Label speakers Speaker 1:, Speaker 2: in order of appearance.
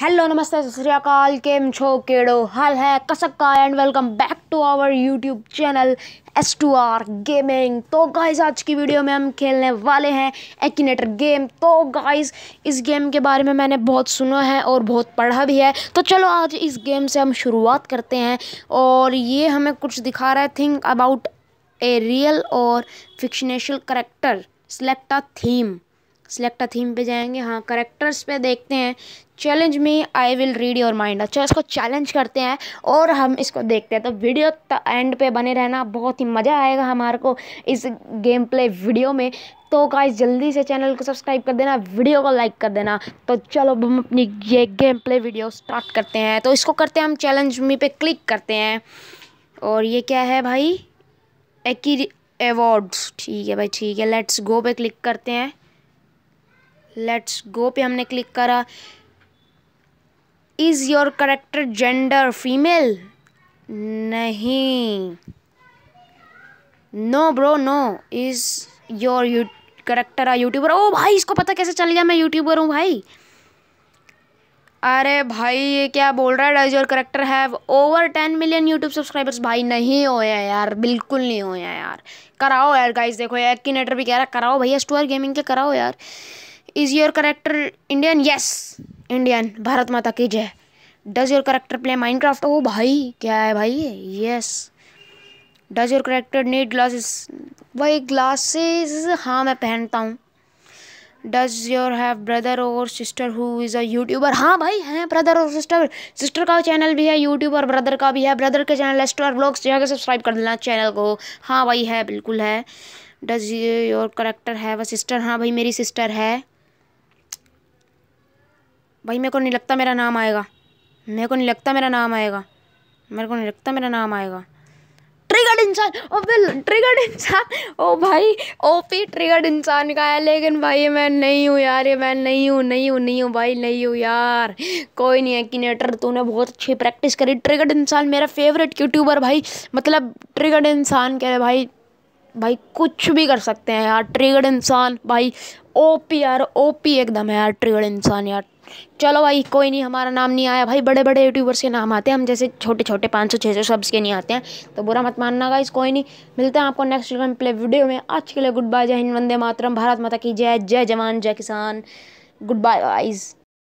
Speaker 1: hello नमस्ते सत्याकाल केम छो केड़ो हाल है कसक्का and welcome back to our YouTube channel S two R gaming तो गाइस आज की वीडियो में हम खेलने वाले हैं एक्नेटर गेम तो गाइस इस गेम के बारे में मैंने बहुत सुना है और बहुत पढ़ा भी है तो चलो आज इस गेम से हम शुरुआत करते हैं और ये हमें कुछ दिखा रहा है थिंक अबाउट ए रियल और fictional character select a theme select a theme पे जाएंगे हाँ करेक्टर्स पे देखते हैं चैलेंज में I will read your mind अच्छा इसको चैलेंज करते हैं और हम इसको देखते हैं तो वीडियो एंड पे बने रहना बहुत ही मज़ा आएगा हमारे को इस गेम प्ले वीडियो में तो गाइस जल्दी से चैनल को सब्सक्राइब कर देना वीडियो को लाइक कर देना तो चलो हम अपनी ये गेम प्ले वीडियो स्टार्ट करते हैं तो इसको करते हैं हम चैलेंज मी पे क्लिक करते हैं और ये क्या है भाई एक अवार्ड्स ठीक है भाई ठीक है लेट्स गो पे क्लिक करते हैं लेट्स गो पे हमने क्लिक करा is your character gender female नहीं no bro no is your you character a YouTuber ओ भाई इसको पता कैसे चल गया मैं यूट्यूबर हूँ भाई अरे भाई ये क्या बोल रहा है does your character have over ten million YouTube subscribers भाई नहीं होया यार बिल्कुल नहीं होया यार कराओ यार गाइस देखो यार किनेटर भी कह रहा कराओ भैया स्टोर गेमिंग के कराओ यार is your character Indian yes Indian Bharat माता की जय does your character play craft ओ भाई क्या है भाई yes does your character need glasses भाई ग्लासेस हाँ मैं पहनता हूँ डज योर हैव ब्रदर और sister who is a YouTuber हाँ भाई हैं ब्रदर और सिस्टर सिस्टर का चैनल भी है यूट्यूब और ब्रदर का भी है ब्रदर के चैनल स्टोर ब्लॉग्स जगह सब्सक्राइब कर देना चैनल को हाँ भाई है बिल्कुल है डज योर करेक्टर है वह सिस्टर हाँ भाई मेरी सिस्टर है भाई मेरे को नहीं लगता मेरा नाम आएगा मेरे को नहीं लगता मेरा नाम आएगा मेरे को नहीं लगता मेरा नाम आएगा ट्रिगर्ड इंसान अबे ट्रिगर्ड इंसान ओ भाई ओपी ट्रिगर्ड इंसान का है लेकिन भाई मैं नहीं हूँ यार ये मैं नहीं हूँ नहीं हूँ नहीं हूँ भाई नहीं हूँ यार कोई नहीं है कि नेटर तूने बहुत अच्छी प्रैक्टिस करी ट्रिगर्ड इंसान मेरा फेवरेट यूट्यूबर भाई मतलब ट्रिगर्ड इंसान कह रहे भाई भाई कुछ भी कर सकते हैं यार ट्रिगर्ड इंसान भाई ओपी यार ओपी एकदम है यार ट्रिगर्ड इंसान यार चलो भाई कोई नहीं हमारा नाम नहीं आया भाई बड़े बड़े यूट्यूबर्स के नाम आते हैं हम जैसे छोटे छोटे पाँच सौ छः सौ सब्स के नहीं आते हैं तो बुरा मत मानना गाइस कोई नहीं मिलते हैं आपको नेक्स्ट प्ले वीडियो में आज के लिए गुड बाय जय हिंद वंदे मातरम भारत माता की जय जय जवान जय किसान गुड बाय गाइज़